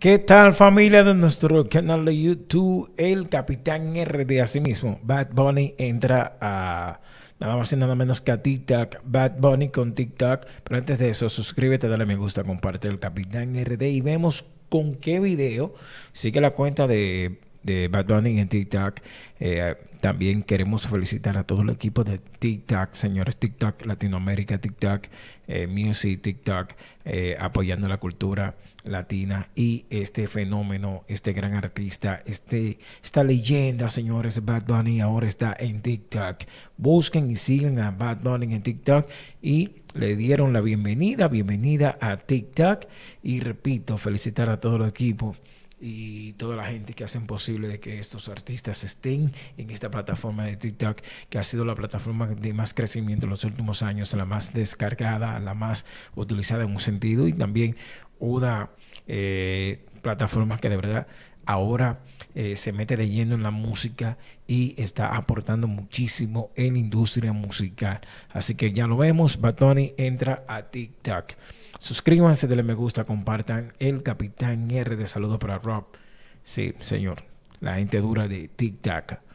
¿Qué tal familia de nuestro canal de YouTube? El Capitán RD, asimismo, mismo. Bad Bunny entra a nada más y nada menos que a TikTok. Bad Bunny con TikTok. Pero antes de eso, suscríbete, dale me gusta, comparte el Capitán RD y vemos con qué video sigue la cuenta de, de Bad Bunny en TikTok. Eh, también queremos felicitar a todo el equipo de TikTok, señores TikTok Latinoamérica, TikTok eh, Music, TikTok, eh, apoyando la cultura latina y este fenómeno, este gran artista, este, esta leyenda, señores, Bad Bunny ahora está en TikTok. Busquen y sigan a Bad Bunny en TikTok y le dieron la bienvenida, bienvenida a TikTok y repito, felicitar a todo el equipo y toda la gente que hacen posible de que estos artistas estén en esta plataforma de TikTok, que ha sido la plataforma de más crecimiento en los últimos años, la más descargada, la más utilizada en un sentido y también una eh, plataforma que de verdad ahora eh, se mete leyendo en la música y está aportando muchísimo en la industria musical. Así que ya lo vemos, Batoni entra a TikTok. Suscríbanse, denle me gusta, compartan. El Capitán R de Saludos para Rob. Sí, señor. La gente dura de TikTok.